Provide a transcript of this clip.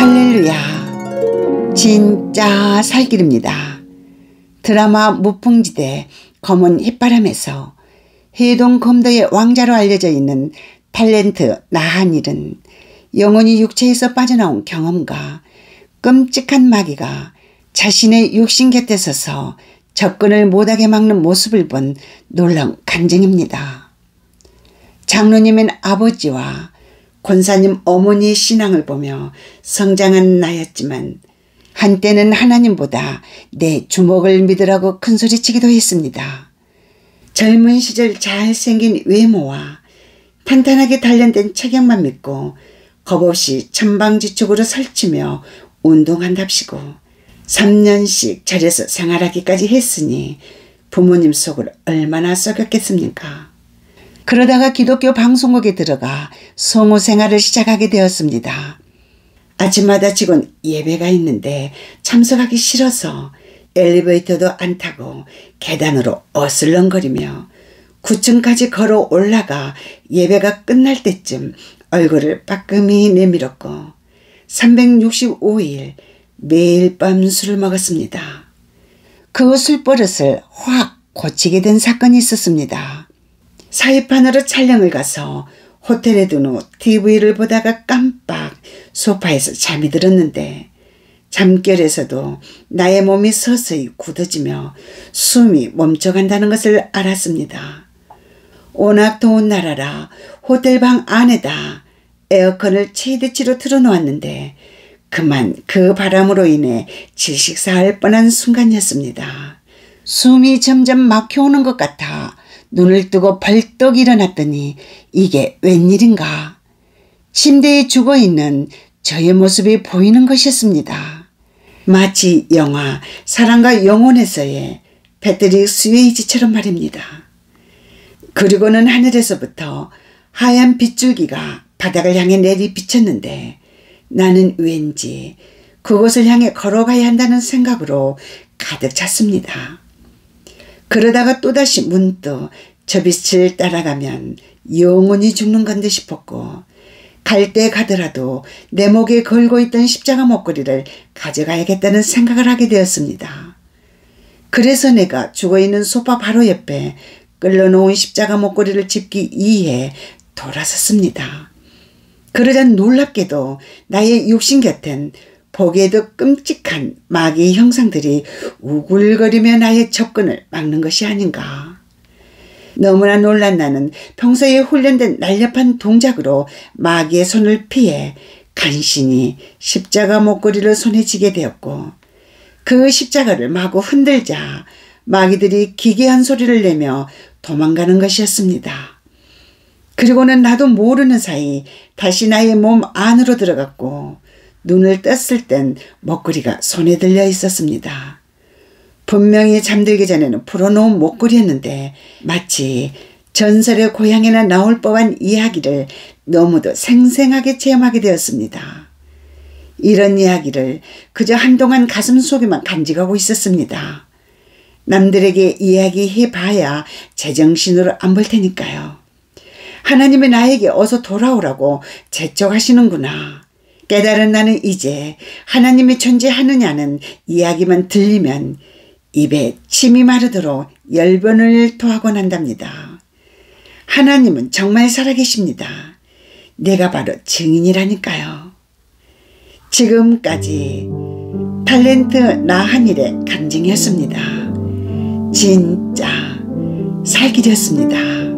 할렐루야. 진짜 살길입니다. 드라마 무풍지대 검은 햇바람에서 해동 검도의 왕자로 알려져 있는 탤런트 나한일은 영혼이 육체에서 빠져나온 경험과 끔찍한 마귀가 자신의 육신 곁에 서서 접근을 못하게 막는 모습을 본 놀라운 간증입니다. 장로님은 아버지와 권사님 어머니의 신앙을 보며 성장한 나였지만 한때는 하나님보다 내 주먹을 믿으라고 큰소리치기도 했습니다. 젊은 시절 잘생긴 외모와 탄탄하게 단련된 체격만 믿고 겁없이 천방지축으로 설치며 운동한답시고 3년씩 자려서 생활하기까지 했으니 부모님 속을 얼마나 썩였겠습니까? 그러다가 기독교 방송국에 들어가 성우 생활을 시작하게 되었습니다. 아침마다 직원 예배가 있는데 참석하기 싫어서 엘리베이터도 안 타고 계단으로 어슬렁거리며 9층까지 걸어 올라가 예배가 끝날 때쯤 얼굴을 빠끔히 내밀었고 365일 매일 밤 술을 먹었습니다. 그 술버릇을 확 고치게 된 사건이 있었습니다. 사이판으로 촬영을 가서 호텔에 둔 후 TV를 보다가 깜빡 소파에서 잠이 들었는데 잠결에서도 나의 몸이 서서히 굳어지며 숨이 멈춰간다는 것을 알았습니다. 워낙 더운 나라라 호텔방 안에다 에어컨을 최대치로 틀어놓았는데 그만 그 바람으로 인해 질식사할 뻔한 순간이었습니다. 숨이 점점 막혀오는 것 같아 눈을 뜨고 벌떡 일어났더니 이게 웬일인가. 침대에 죽어 있는 저의 모습이 보이는 것이었습니다. 마치 영화 사랑과 영혼에서의 패트릭 스웨이지처럼 말입니다. 그리고는 하늘에서부터 하얀 빗줄기가 바닥을 향해 내리비쳤는데 나는 왠지 그곳을 향해 걸어가야 한다는 생각으로 가득 찼습니다. 그러다가 또다시 문득 저 빛을 따라가면 영원히 죽는 건데 싶었고 갈 때 가더라도 내 목에 걸고 있던 십자가 목걸이를 가져가야겠다는 생각을 하게 되었습니다. 그래서 내가 죽어있는 소파 바로 옆에 끌려놓은 십자가 목걸이를 집기 위해 돌아섰습니다. 그러자 놀랍게도 나의 욕심 곁엔 보기에도 끔찍한 마귀 형상들이 우글거리며 나의 접근을 막는 것이 아닌가. 너무나 놀란 나는 평소에 훈련된 날렵한 동작으로 마귀의 손을 피해 간신히 십자가 목걸이를 손에 쥐게 되었고 그 십자가를 마구 흔들자 마귀들이 기괴한 소리를 내며 도망가는 것이었습니다. 그리고는 나도 모르는 사이 다시 나의 몸 안으로 들어갔고 눈을 떴을 땐 목걸이가 손에 들려 있었습니다. 분명히 잠들기 전에는 풀어놓은 목걸이였는데 마치 전설의 고향에나 나올 법한 이야기를 너무도 생생하게 체험하게 되었습니다. 이런 이야기를 그저 한동안 가슴 속에만 간직하고 있었습니다. 남들에게 이야기해봐야 제정신으로 안 볼 테니까요. 하나님의 나에게 어서 돌아오라고 재촉하시는구나. 깨달은 나는 이제 하나님이 존재하느냐는 이야기만 들리면 입에 침이 마르도록 열변을 토하곤 한답니다. 하나님은 정말 살아계십니다. 내가 바로 증인이라니까요. 지금까지 탤런트 나한일의 간증이었습니다. 진짜 살길이었습니다.